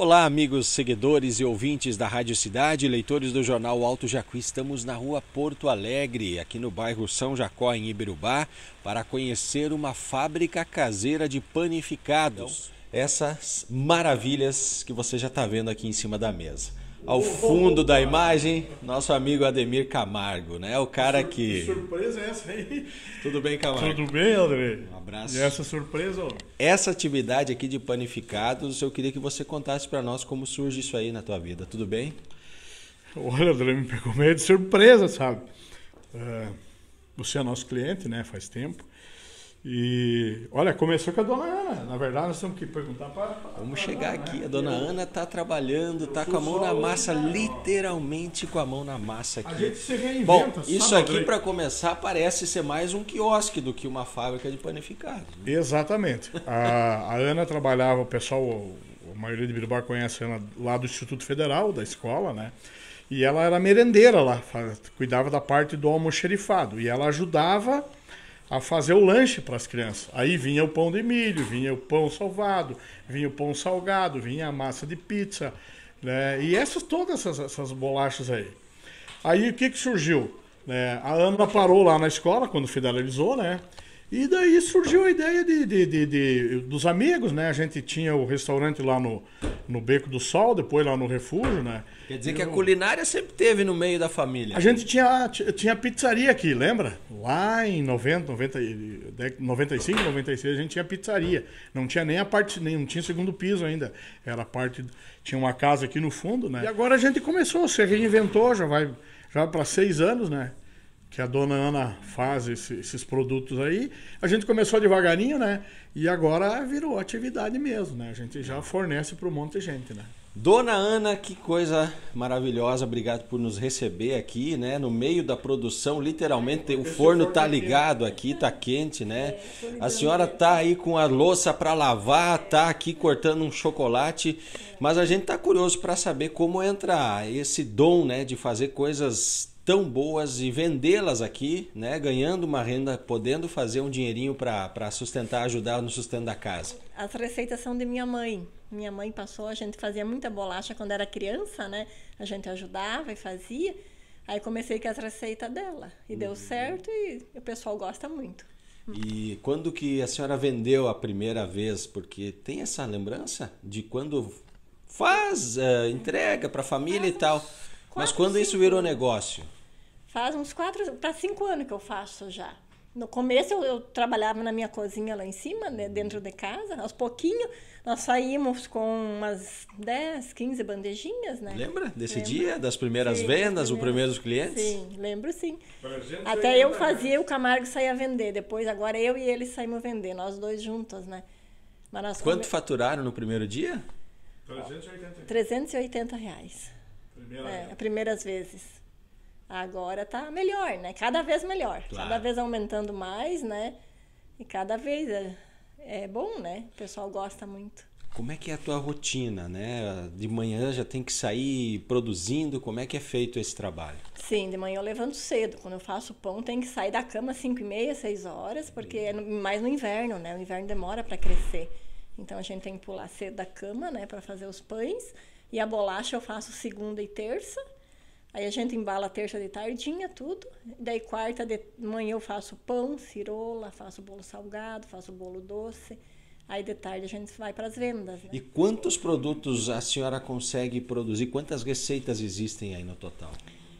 Olá, amigos, seguidores e ouvintes da Rádio Cidade, leitores do jornal Alto Jacuí. Estamos na rua Porto Alegre, aqui no bairro São Jacó, em Iberubá, para conhecer uma fábrica caseira de panificados. essas maravilhas que você já está vendo aqui em cima da mesa ao fundo da imagem, nosso amigo Ademir Camargo, né? O cara que. Surpresa é essa aí. Tudo bem, Camargo? Tudo bem, André? Um abraço. E essa surpresa, ó. Essa atividade aqui de panificados, eu queria que você contasse para nós como surge isso aí na tua vida, tudo bem? Olha, André, me pegou meio de surpresa, sabe? É, você é nosso cliente, né? Faz tempo. E olha, começou com a dona Ana. Na verdade, nós temos que perguntar para. Vamos pra chegar Ana, né? aqui. Né? A dona Ana está trabalhando, está com a mão na massa, hoje, literalmente com a mão na massa aqui. A gente se reinventa. Bom, isso aqui, para começar, parece ser mais um quiosque do que uma fábrica de panificados. Né? Exatamente. A, a, Ana trabalhava, o pessoal, a maioria de Birubá conhece a Ana lá do Instituto Federal, da escola, né? E ela era merendeira lá, cuidava da parte do almoxerifado. E ela ajudava a fazer o lanche para as crianças. Aí vinha o pão de milho, vinha o pão salvado, vinha o pão salgado, vinha a massa de pizza, né? E essas todas essas, essas bolachas aí. Aí o que que surgiu? Né, a Ana parou lá na escola quando finalizou, né? E daí surgiu a ideia de, de, de, de, dos amigos, né? A gente tinha o restaurante lá no, no Beco do Sol, depois lá no Refúgio, né? Quer dizer que a culinária sempre teve no meio da família. A gente tinha, tinha pizzaria aqui, lembra? Lá em 90, 90, 95, 96, a gente tinha pizzaria. Não tinha nem a parte, nem, não tinha segundo piso ainda. Era parte, tinha uma casa aqui no fundo, né? E agora a gente começou, você reinventou, já vai, já vai para seis anos, né? que a dona Ana faz esse, esses produtos aí. A gente começou devagarinho, né? E agora virou atividade mesmo, né? A gente já fornece para um monte de gente, né? Dona Ana, que coisa maravilhosa, obrigado por nos receber aqui, né? No meio da produção, literalmente, o forno tá, tá ligado aqui, tá quente, né? É, a tá senhora tá aí com a louça para lavar, tá aqui cortando um chocolate, mas a gente tá curioso para saber como entra esse dom, né, de fazer coisas tão boas e vendê-las aqui, né, ganhando uma renda, podendo fazer um dinheirinho para sustentar, ajudar no sustento da casa. As receitas são de minha mãe. Minha mãe passou, a gente fazia muita bolacha quando era criança, né? A gente ajudava e fazia. Aí comecei com as receitas dela e uhum. deu certo e o pessoal gosta muito. E quando que a senhora vendeu a primeira vez? Porque tem essa lembrança de quando faz, uh, entrega para a família e tal. Mas quando isso virou negócio? Faz uns quatro para cinco anos que eu faço já. No começo eu, eu, trabalhava na minha cozinha lá em cima, né, dentro de casa. Aos pouquinho nós saímos com umas 10, 15 bandejinhas, né? Lembra desse dia, das primeiras sim, vendas, os primeiros clientes? Sim, lembro sim. Até eu fazia, o Camargo saía vender. Depois agora eu e ele saímos vender, nós dois juntos, né? Quanto come... faturaram no primeiro dia? 380. 380 reais. Primeira é, primeiras vezes. Agora tá melhor, né? Cada vez melhor. Claro. Cada vez aumentando mais, né? E cada vez é, é bom, né? O pessoal gosta muito. Como é que é a tua rotina, né? De manhã já tem que sair produzindo, como é que é feito esse trabalho? Sim, de manhã eu levanto cedo. Quando eu faço pão, tem que sair da cama às 5 e meia, 6 horas, porque é mais no inverno, né? O inverno demora para crescer. Então a gente tem que pular cedo da cama, né, para fazer os pães. E a bolacha eu faço segunda e terça. Aí a gente embala terça de tardinha, tudo. Daí quarta de manhã eu faço pão, cirola, faço bolo salgado, faço bolo doce. Aí de tarde a gente vai para as vendas. Né? E quantos produtos a senhora consegue produzir? Quantas receitas existem aí no total?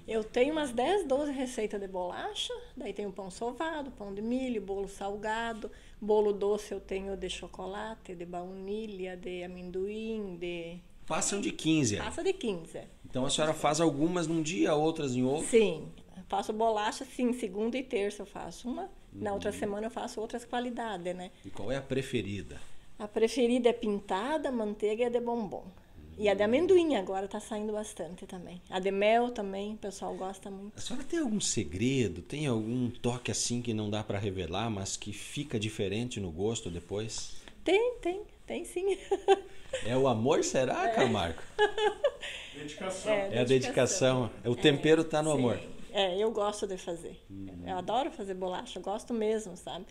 Eu tenho umas 10, 12 receitas de bolacha, daí tem o pão sovado, pão de milho, bolo salgado, bolo doce eu tenho de chocolate, de baunilha, de amendoim, de Passam de 15. É. Passa de 15. Então a senhora faz algumas num dia, outras em outro? Sim. Faço bolacha, sim, segunda e terça eu faço uma. Na outra uhum. semana eu faço outras qualidades, né? E qual é a preferida? A preferida é pintada, manteiga e a de bombom. E a de amendoim agora está saindo bastante também. A de mel também, o pessoal gosta muito. A senhora tem algum segredo? Tem algum toque assim que não dá para revelar, mas que fica diferente no gosto depois? Tem, tem. Tem sim. É o amor, será, é. Camargo? É. Dedicação. É, dedicação. é a dedicação. O é. tempero está no sim. amor. É, eu gosto de fazer. Hum. Eu adoro fazer bolacha, eu gosto mesmo, sabe?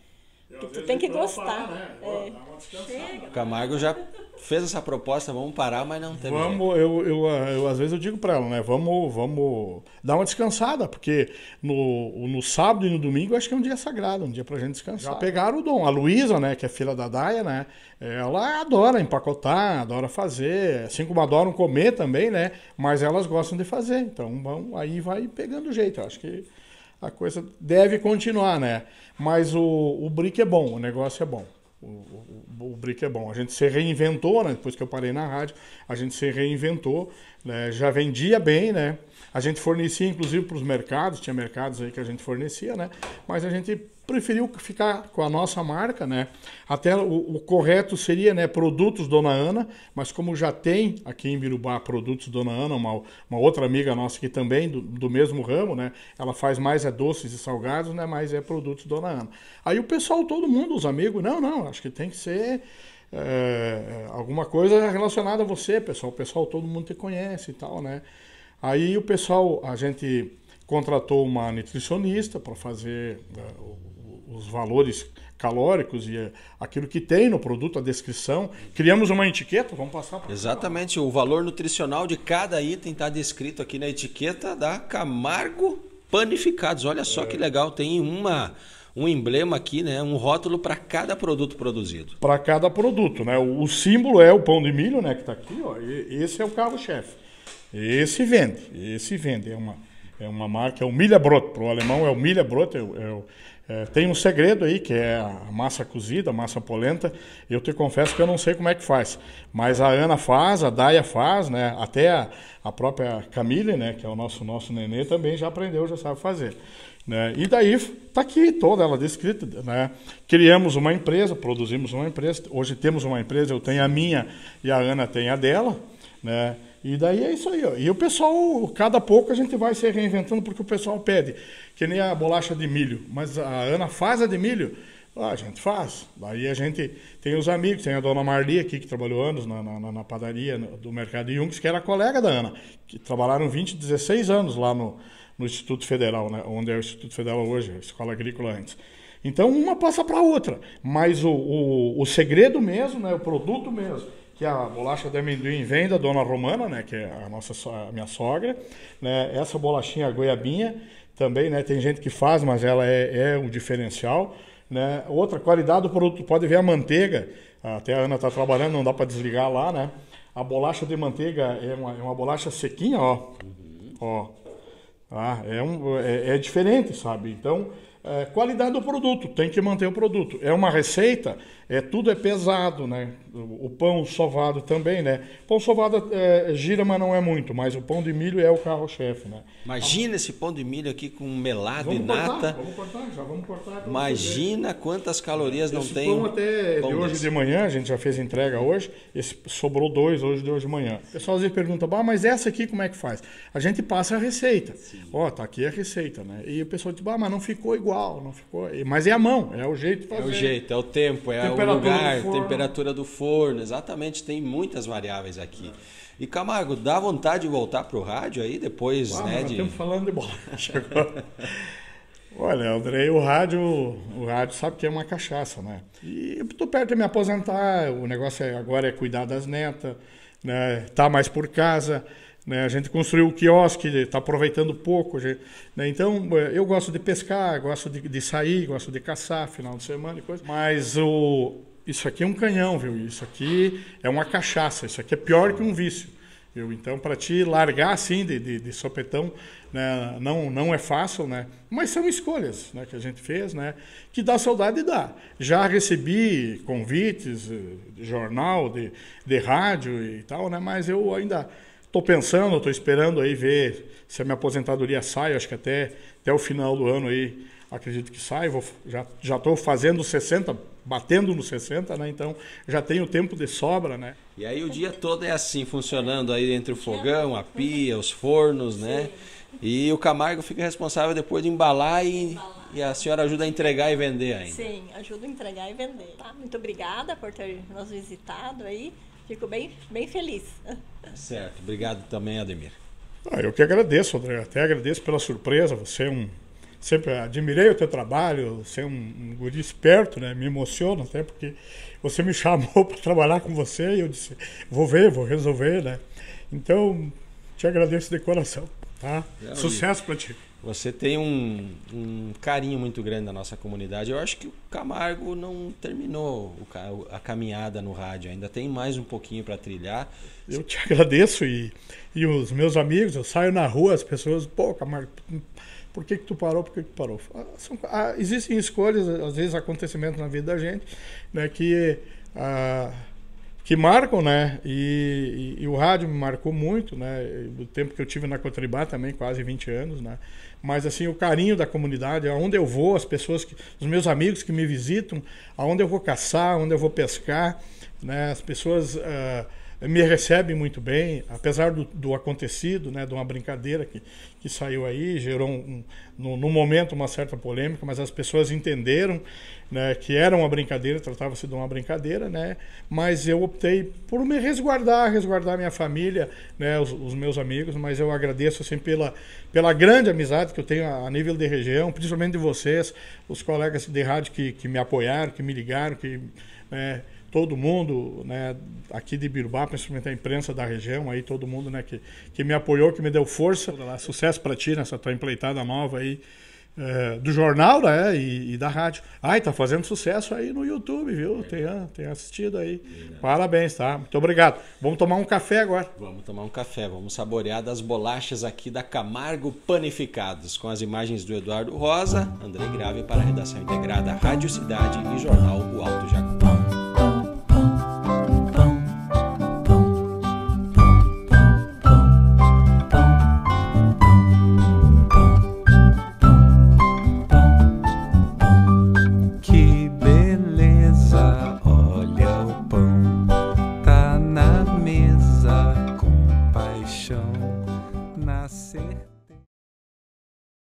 Que tu tem que gostar. É. Parar, né? é. O Camargo já fez essa proposta, vamos parar, mas não tem. Vamos, eu, eu, eu, às vezes eu digo para ela, né? Vamos, vamos dar uma descansada, porque no, no sábado e no domingo acho que é um dia sagrado, um dia pra gente descansar. Já pegaram o dom. A Luísa, né, que é filha da Daia, né? Ela adora empacotar, adora fazer, assim como adoram comer também, né? Mas elas gostam de fazer. Então, vão, aí vai pegando o jeito. Eu acho que a coisa deve continuar, né? Mas o, o brick é bom, o negócio é bom. O, o, o brick é bom. A gente se reinventou, né? Depois que eu parei na rádio, a gente se reinventou, né? já vendia bem, né? A gente fornecia, inclusive, para os mercados, tinha mercados aí que a gente fornecia, né? Mas a gente preferiu ficar com a nossa marca, né? Até o, o, correto seria, né, produtos Dona Ana, mas como já tem aqui em Birubá produtos Dona Ana, uma, uma outra amiga nossa que também do, do mesmo ramo, né? Ela faz mais é doces e salgados, né? Mas é produtos Dona Ana. Aí o pessoal, todo mundo, os amigos, não, não, acho que tem que ser é, alguma coisa relacionada a você, pessoal. O pessoal, todo mundo te conhece e tal, né? Aí o pessoal, a gente contratou uma nutricionista para fazer né, os valores calóricos e eh, aquilo que tem no produto, a descrição. Criamos uma etiqueta, vamos passar para Exatamente, o valor nutricional de cada item está descrito aqui na etiqueta da Camargo Panificados. Olha só é. que legal, tem uma um emblema aqui, né? Um rótulo para cada produto produzido. Para cada produto, né? O, o, símbolo é o pão de milho, né? Que está aqui, ó. E, esse é o carro-chefe. Esse vende, esse vende. É uma, é uma marca, é o Milha Brot. Para o alemão é o Milha Brot, é, é, o, é é, tem um segredo aí, que é a massa cozida, a massa polenta. Eu te confesso que eu não sei como é que faz. Mas a Ana faz, a Daia faz, né? Até a, a própria Camille, né? Que é o nosso, nosso nenê, também já aprendeu, já sabe fazer. Né? E daí está aqui toda ela descrita. Né? Criamos uma empresa, produzimos uma empresa. Hoje temos uma empresa, eu tenho a minha e a Ana tem a dela. Né? E daí é isso aí. Ó. E o pessoal, cada pouco a gente vai se reinventando porque o pessoal pede. Que nem a bolacha de milho. Mas a Ana faz a de milho? Ah, a gente faz. Daí a gente tem os amigos, tem a dona Marli aqui, que trabalhou anos na, na, na padaria do Mercado Jungs, que era colega da Ana, que trabalharam 20, 16 anos lá no, no Instituto Federal, né? onde é o Instituto Federal hoje, a Escola Agrícola antes. Então uma passa para a outra. Mas o, o, o segredo mesmo, né? o produto mesmo que é a bolacha de amendoim em venda, dona Romana, né, que é a nossa a minha sogra, né, essa bolachinha goiabinha também, né, tem gente que faz, mas ela é, é diferencial, né, outra qualidade do produto, pode ver a manteiga, até a Ana está trabalhando, não dá para desligar lá, né, a bolacha de manteiga é uma, é uma bolacha sequinha, ó, uhum. ó, ah, é, um, é, é diferente, sabe, então, é, qualidade do produto, tem que manter o produto. É uma receita é, tudo é pesado, né? O pão sovado também, né? Pão sovado é, gira, mas não é muito, mas o pão de milho é o carro-chefe, né? Imagina ah, esse pão de milho aqui com melado e nata. Cortar, vamos cortar, já vamos cortar. Imagina fazer. quantas calorias não esse tem. Pão até é pão de hoje desse. de manhã, a gente já fez entrega hoje, esse, sobrou dois hoje de hoje de manhã. O pessoal às vezes pergunta, bah, mas essa aqui como é que faz? A gente passa a receita. Ó, tá aqui a receita, né? E o pessoal diz, bah, mas não ficou igual, não ficou. Mas é a mão, é o jeito de fazer. É o jeito, é o tempo, é o temperatura lugar, do temperatura do forno, exatamente, tem muitas variáveis aqui. E Camargo, dá vontade de voltar para o rádio aí depois, ah, né? De... Estamos falando de bolacha agora. Olha, Andrei, o rádio, o rádio sabe que é uma cachaça, né? E estou perto de me aposentar, o negócio é, agora é cuidar das netas, né? Tá mais por casa. Né? A gente construiu o quiosque, está aproveitando pouco. Gente, né? Então, é, eu gosto de pescar, gosto de, de, sair, gosto de caçar final de semana e coisa. Mas o, isso aqui é um canhão, viu? Isso aqui é uma cachaça, isso aqui é pior que um vício. Viu? Então, para te largar assim de, de, de sopetão, né? não, não é fácil, né? Mas são escolhas né? que a gente fez, né? Que dá saudade, e dá. Já recebi convites eh, de jornal, de, de rádio e tal, né? Mas eu ainda Estou pensando, estou esperando aí ver se a minha aposentadoria sai, acho que até, até o final do ano aí acredito que sai, vou, já estou fazendo 60, batendo nos 60, né? Então já tenho tempo de sobra, né? E aí o dia todo é assim, funcionando aí entre o fogão, a pia, os fornos, né? E o Camargo fica responsável depois de embalar e, e a senhora ajuda a entregar e vender ainda. Sim, ajuda a entregar e vender. Tá? Muito obrigada por ter nos visitado aí. Fico bem, bem feliz. Certo. Obrigado também, Ademir. Ah, eu que agradeço, André. Até agradeço pela surpresa. Você é um. Sempre admirei o teu trabalho, você é um, um guri esperto, né? Me emociona até porque você me chamou para trabalhar com você e eu disse, vou ver, vou resolver, né? Então, te agradeço de coração, tá? É Sucesso para ti. Você tem um, um, carinho muito grande da nossa comunidade. Eu acho que o Camargo não terminou a caminhada no rádio, ainda tem mais um pouquinho para trilhar. Eu te agradeço e, e os meus amigos, eu saio na rua, as pessoas, pô, Camargo, por que, que tu parou? Por que, que tu parou? Ah, são, ah, existem escolhas, às vezes acontecimentos na vida da gente, né, que. a ah, que marcam, né? E, e, e, o rádio me marcou muito, né? Do tempo que eu tive na Cotribá também, quase 20 anos, né? Mas assim, o carinho da comunidade, aonde eu vou, as pessoas, que, os meus amigos que me visitam, aonde eu vou caçar, onde eu vou pescar, né? As pessoas uh, me recebe muito bem, apesar do, do acontecido, né, de uma brincadeira que, que saiu aí, gerou um, um, no, no, momento uma certa polêmica, mas as pessoas entenderam né, que era uma brincadeira, tratava-se de uma brincadeira, né, mas eu optei por me resguardar, resguardar minha família, né, os, os meus amigos, mas eu agradeço assim, pela, pela grande amizade que eu tenho a, a nível de região, principalmente de vocês, os colegas de rádio que, que me apoiaram, que me ligaram, que... Né, todo mundo, né, aqui de Birubá, principalmente a imprensa da região, aí todo mundo, né, que, que me apoiou, que me deu força. Sucesso para ti nessa tua empleitada nova aí. É, do jornal, né? E, e, da rádio. Ai, tá fazendo sucesso aí no YouTube, viu? É. Tem, tem assistido aí. Parabéns, tá? Muito obrigado. Vamos tomar um café agora. Vamos tomar um café, vamos saborear das bolachas aqui da Camargo Panificados, com as imagens do Eduardo Rosa, André Grave para a redação integrada Rádio Cidade e Jornal O Alto Jacob.